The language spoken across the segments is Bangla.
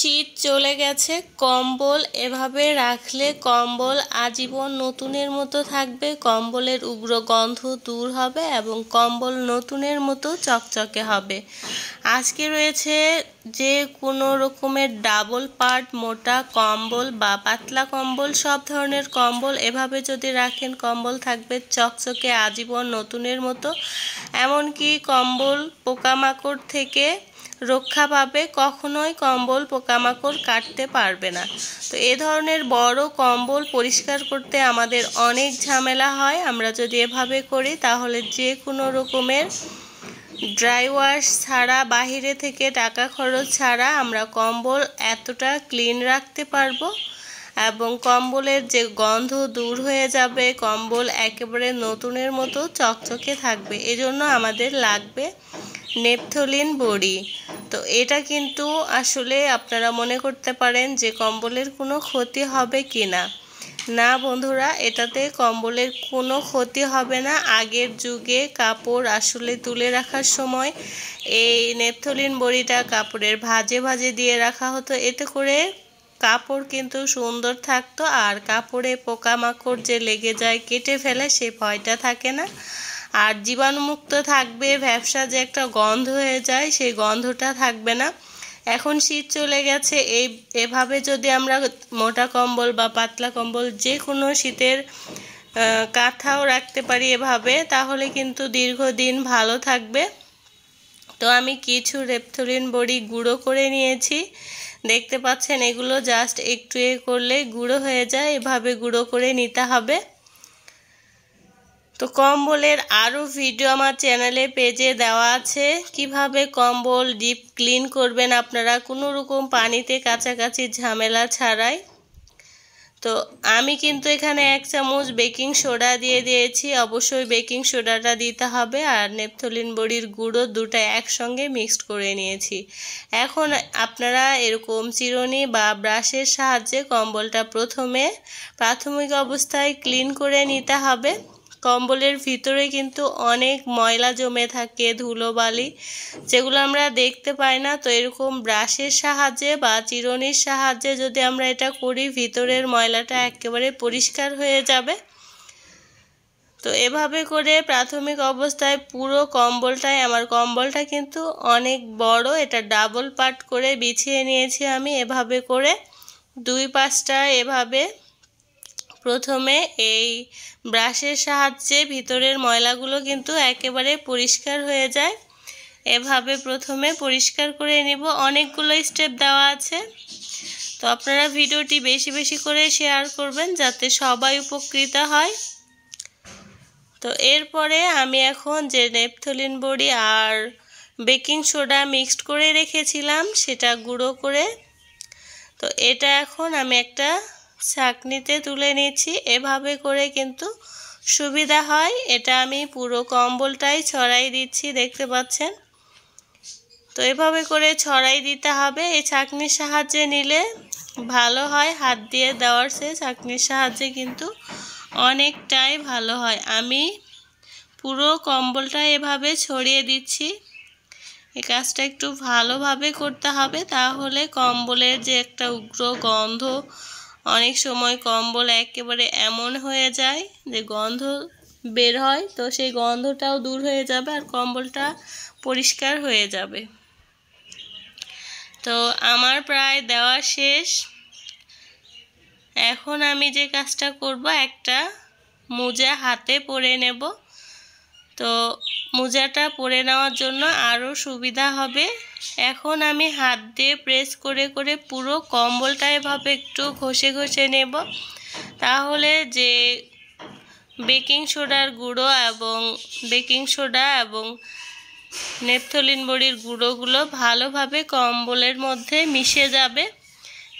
শীত চলে গেছে কম্বল এভাবে রাখলে কম্বল আজীবন নতুনের মতো থাকবে কম্বলের উগ্র গন্ধ দূর হবে এবং কম্বল নতুনের মতো চকচকে হবে আজকে রয়েছে যে কোনো রকমের ডাবল পার্ট মোটা কম্বল বা পাতলা কম্বল সব ধরনের কম্বল এভাবে যদি রাখেন কম্বল থাকবে চকচকে আজীবন নতুনের মতো এমনকি কম্বল পোকামাকড় থেকে রক্ষা পাবে কখনোই কম্বল পোকামাকড় কাটতে পারবে না তো এ ধরনের বড় কম্বল পরিষ্কার করতে আমাদের অনেক ঝামেলা হয় আমরা যদি এভাবে করি তাহলে যে কোনো রকমের ড্রাই ওয়াশ ছাড়া বাহিরে থেকে টাকা খরচ ছাড়া আমরা কম্বল এতটা ক্লিন রাখতে পারবো এবং কম্বলের যে গন্ধ দূর হয়ে যাবে কম্বল একেবারে নতুনের মতো চকচকে থাকবে এজন্য আমাদের লাগবে নেপথলিন বড়ি তো এটা কিন্তু আসলে আপনারা মনে করতে পারেন যে কম্বলের কোনো ক্ষতি হবে কি না না বন্ধুরা এটাতে কম্বলের কোনো ক্ষতি হবে না আগের যুগে কাপড় আসলে তুলে রাখার সময় এই নেপথলিন বড়িটা কাপড়ের ভাজে ভাজে দিয়ে রাখা হতো এতে করে কাপড় কিন্তু সুন্দর থাকতো আর কাপড়ে পোকামাকড় যে লেগে যায় কেটে ফেলে সে ভয়টা থাকে না আর জীবাণুমুক্ত থাকবে ব্যবসা যে একটা গন্ধ হয়ে যায় সেই গন্ধটা থাকবে না এখন শীত চলে গেছে এই এভাবে যদি আমরা মোটা কম্বল বা পাতলা কম্বল যে কোনো শীতের কাঁথাও রাখতে পারি এভাবে তাহলে কিন্তু দীর্ঘদিন ভালো থাকবে তো আমি কিছু রেপথলিন বড়ি গুঁড়ো করে নিয়েছি দেখতে পাচ্ছেন এগুলো জাস্ট একটু এ করলে গুঁড়ো হয়ে যায় এভাবে গুঁড়ো করে নিতে হবে তো কম্বলের আরও ভিডিও আমার চ্যানেলে পেজে দেওয়া আছে কিভাবে কম্বল ডিপ ক্লিন করবেন আপনারা কোনো রকম পানিতে কাছাকাছি ঝামেলা ছাড়াই তো আমি কিন্তু এখানে এক চামচ বেকিং সোডা দিয়ে দিয়েছি অবশ্যই বেকিং সোডাটা দিতে হবে আর নেপথলিন বড়ির গুঁড়ো দুটা একসঙ্গে মিক্সড করে নিয়েছি এখন আপনারা এরকম চিরুনি বা ব্রাশের সাহায্যে কম্বলটা প্রথমে প্রাথমিক অবস্থায় ক্লিন করে নিতে হবে কম্বলের ভিতরে কিন্তু অনেক ময়লা জমে থাকে ধুলোবালি যেগুলো আমরা দেখতে পাই না তো এরকম ব্রাশের সাহায্যে বা চিরনির সাহায্যে যদি আমরা এটা করি ভিতরের ময়লাটা একেবারে পরিষ্কার হয়ে যাবে তো এভাবে করে প্রাথমিক অবস্থায় পুরো কম্বলটাই আমার কম্বলটা কিন্তু অনেক বড় এটা ডাবল পার্ট করে বিছিয়ে নিয়েছি আমি এভাবে করে দুই পাশটা এভাবে প্রথমে এই ব্রাশের সাহায্যে ভিতরের ময়লাগুলো কিন্তু একেবারে পরিষ্কার হয়ে যায় এভাবে প্রথমে পরিষ্কার করে নেব অনেকগুলো স্টেপ দেওয়া আছে তো আপনারা ভিডিওটি বেশি বেশি করে শেয়ার করবেন যাতে সবাই উপকৃত হয় তো এরপরে আমি এখন যে নেপথলিন বড়ি আর বেকিং সোডা মিক্সড করে রেখেছিলাম সেটা গুঁড়ো করে তো এটা এখন আমি একটা ছাকনিতে তুলে নিচ্ছি এভাবে করে কিন্তু সুবিধা হয় এটা আমি পুরো কম্বলটাই ছড়াই দিচ্ছি দেখতে পাচ্ছেন তো এভাবে করে ছড়াই দিতে হবে এই ছাকনির সাহায্যে নিলে ভালো হয় হাত দিয়ে দেওয়ার সে ছাকনির সাহায্যে কিন্তু অনেকটাই ভালো হয় আমি পুরো কম্বলটা এভাবে ছড়িয়ে দিচ্ছি এই কাজটা একটু ভালোভাবে করতে হবে তাহলে কম্বলের যে একটা উগ্র গন্ধ অনেক সময় কম্বল একেবারে এমন হয়ে যায় যে গন্ধ বের হয় তো সেই গন্ধটাও দূর হয়ে যাবে আর কম্বলটা পরিষ্কার হয়ে যাবে তো আমার প্রায় দেওয়া শেষ এখন আমি যে কাজটা করব একটা মোজা হাতে পরে নেব তো মোজাটা পরে নেওয়ার জন্য আরও সুবিধা হবে এখন আমি হাত দিয়ে প্রেস করে করে পুরো কম্বলটা এভাবে একটু ঘষে ঘষে নেব তাহলে যে বেকিং সোডার গুঁড়ো এবং বেকিং সোডা এবং নেপথলিন বড়ির গুঁড়োগুলো ভালোভাবে কম্বলের মধ্যে মিশে যাবে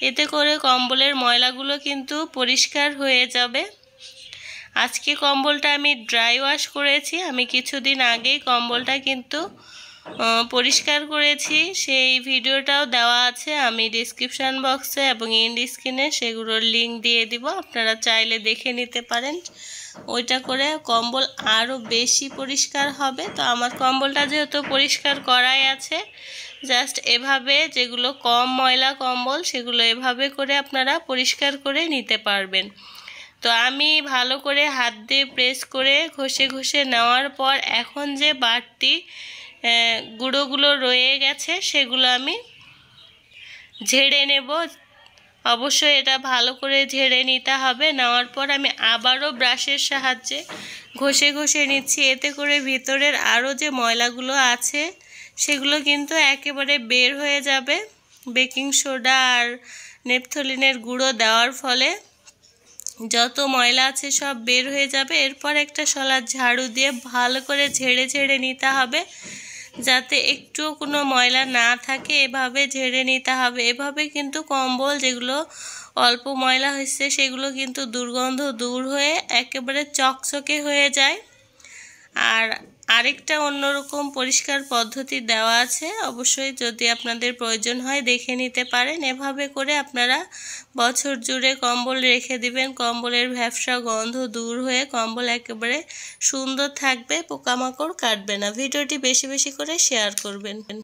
এতে করে কম্বলের ময়লাগুলো কিন্তু পরিষ্কার হয়ে যাবে আজকে কম্বলটা আমি ড্রাই ওয়াশ করেছি আমি কিছুদিন আগেই কম্বলটা কিন্তু পরিষ্কার করেছি সেই ভিডিওটাও দেওয়া আছে আমি ডিসক্রিপশান বক্সে এবং ইন্ড স্ক্রিনে সেগুলোর লিঙ্ক দিয়ে দিব আপনারা চাইলে দেখে নিতে পারেন ওইটা করে কম্বল আরও বেশি পরিষ্কার হবে তো আমার কম্বলটা যেহেতু পরিষ্কার করাই আছে জাস্ট এভাবে যেগুলো কম ময়লা কম্বল সেগুলো এভাবে করে আপনারা পরিষ্কার করে নিতে পারবেন তো আমি ভালো করে হাত দিয়ে প্রেস করে ঘষে ঘষে নেওয়ার পর এখন যে বাড়তি গুঁড়োগুলো রয়ে গেছে সেগুলো আমি ঝেড়ে নেব অবশ্যই এটা ভালো করে ঝেড়ে নিতে হবে নেওয়ার পর আমি আবারও ব্রাশের সাহায্যে ঘষে ঘষে নিচ্ছি এতে করে ভিতরের আরও যে ময়লাগুলো আছে সেগুলো কিন্তু একেবারে বের হয়ে যাবে বেকিং সোডা আর নেপথলিনের গুঁড়ো দেওয়ার ফলে যত ময়লা আছে সব বের হয়ে যাবে এরপর একটা শলার ঝাড়ু দিয়ে ভালো করে ঝেড়ে ঝেড়ে নিতে হবে যাতে একটু কোনো ময়লা না থাকে এভাবে ঝেড়ে নিতে হবে এভাবে কিন্তু কম্বল যেগুলো অল্প ময়লা হয়েছে সেগুলো কিন্তু দুর্গন্ধ দূর হয়ে একেবারে চকচকে হয়ে যায় আর আরেকটা অন্যরকম পরিষ্কার পদ্ধতি দেওয়া আছে অবশ্যই যদি আপনাদের প্রয়োজন হয় দেখে নিতে পারেন এভাবে করে আপনারা বছর জুড়ে কম্বল রেখে দিবেন কম্বলের ভ্যাপসা গন্ধ দূর হয়ে কম্বল একেবারে সুন্দর থাকবে পোকামাকড় কাটবে না ভিডিওটি বেশি বেশি করে শেয়ার করবেন